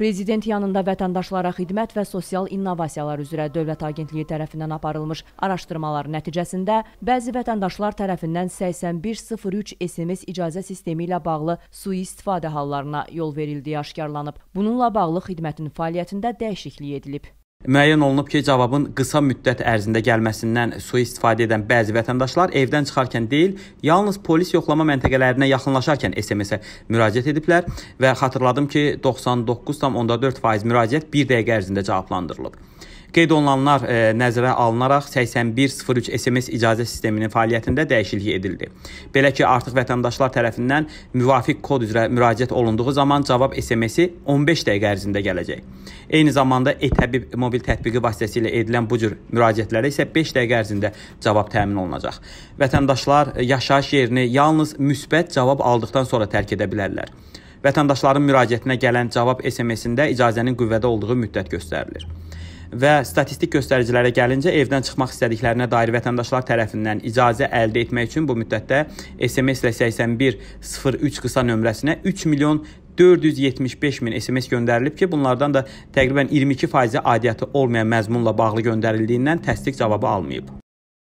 Prezident yanında vətəndaşlara xidmət və sosial innovasiyalar üzrə Dövlət Agentliyi tərəfindən aparılmış araşdırmalar nəticəsində bəzi vətəndaşlar tərəfindən 8103 SMS icazə sistemi ilə bağlı sui-istifadə hallarına yol verildiyi aşkarlanıb. Bununla bağlı xidmətin fəaliyyətində dəyişiklik edilib. Müəyyən olunub ki, cavabın qısa müddət ərzində gəlməsindən sui-istifadə edən bəzi vətəndaşlar evdən çıxarkən deyil, yalnız polis yoxlama məntəqələrinə yaxınlaşarkən SMS-ə müraciət ediblər və xatırladım ki, 99,4% müraciət 1 dəqiqə ərzində cavablandırılıb. Qeyd olunanlar e, nəzərə alınaraq 8103 SMS icazə sisteminin fəaliyyətində dəyişiklik edildi. Belə ki, artıq vətəndaşlar tərəfindən müvafiq kod üzrə müraciət olunduğu zaman cavab SMS-i 15 dəqiqə ərzində gələcək. Eyni zamanda e-təbib mobil tətbiqi vasitəsilə edilən bu cür müraciətlərə isə 5 dəqiqə ərzində cavab təmin olunacaq. Vətəndaşlar yaşayış yerini yalnız müsbət cavab aldıqdan sonra tərk edə bilərlər. Vətəndaşların müraciətinə gələn cavab SMS-ində icazənin qüvvədə olduğu müddət göstərilir. Və statistik göstəricilərə gəlincə evdən çıxmaq istədiklərinə dair vətəndaşlar tərəfindən icazə əldə etmək üçün bu müddətdə SMS ilə 8103 qısa nömrəsinə 3 milyon 475 min SMS göndərilib ki, bunlardan da təqribən 22 faizi aidiyyatı olmayan məzmunla bağlı göndərildiyindən təsdiq cavabı almayıb.